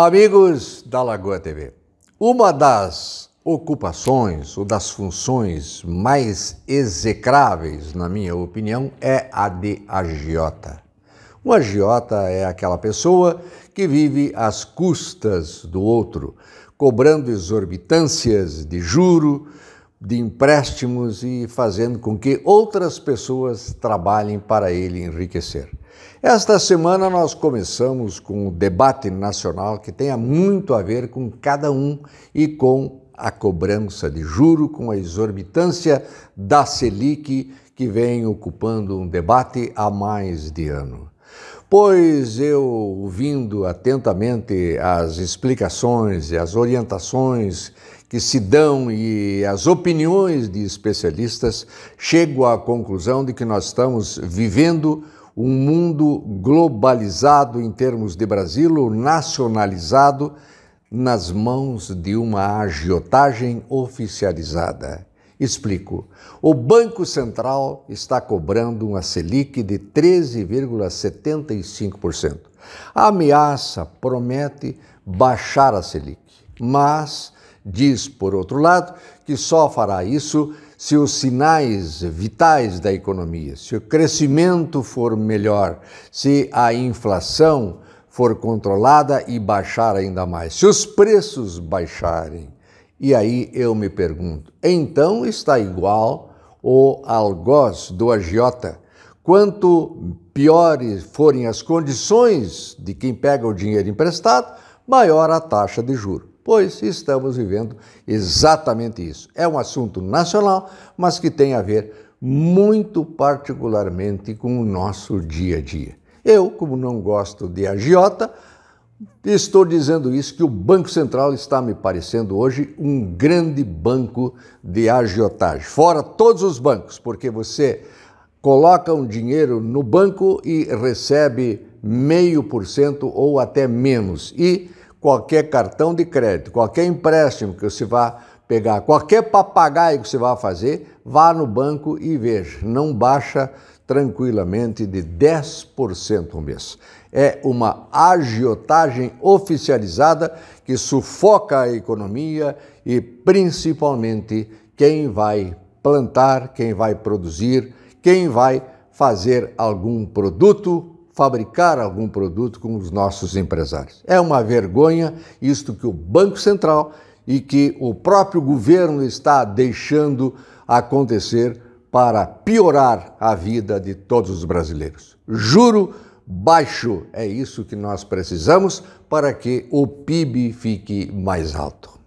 Amigos da Lagoa TV, uma das ocupações ou das funções mais execráveis, na minha opinião, é a de agiota. O agiota é aquela pessoa que vive às custas do outro, cobrando exorbitâncias de juro, de empréstimos e fazendo com que outras pessoas trabalhem para ele enriquecer. Esta semana nós começamos com o um debate nacional que tenha muito a ver com cada um e com a cobrança de juro, com a exorbitância da Selic que vem ocupando um debate há mais de ano. Pois eu, ouvindo atentamente as explicações e as orientações que se dão e as opiniões de especialistas, chego à conclusão de que nós estamos vivendo um mundo globalizado em termos de Brasil, nacionalizado, nas mãos de uma agiotagem oficializada. Explico. O Banco Central está cobrando uma Selic de 13,75%. A ameaça promete baixar a Selic, mas diz, por outro lado, que só fará isso se os sinais vitais da economia, se o crescimento for melhor, se a inflação for controlada e baixar ainda mais, se os preços baixarem, e aí eu me pergunto, então está igual o algoz do agiota. Quanto piores forem as condições de quem pega o dinheiro emprestado, maior a taxa de juro pois estamos vivendo exatamente isso. É um assunto nacional, mas que tem a ver muito particularmente com o nosso dia a dia. Eu, como não gosto de agiota, estou dizendo isso que o Banco Central está me parecendo hoje um grande banco de agiotagem. Fora todos os bancos, porque você coloca um dinheiro no banco e recebe meio por cento ou até menos. E qualquer cartão de crédito, qualquer empréstimo que você vá pegar, qualquer papagaio que você vá fazer, vá no banco e veja. Não baixa tranquilamente de 10% ao mês. É uma agiotagem oficializada que sufoca a economia e principalmente quem vai plantar, quem vai produzir, quem vai fazer algum produto fabricar algum produto com os nossos empresários. É uma vergonha isto que o Banco Central e que o próprio governo está deixando acontecer para piorar a vida de todos os brasileiros. Juro baixo é isso que nós precisamos para que o PIB fique mais alto.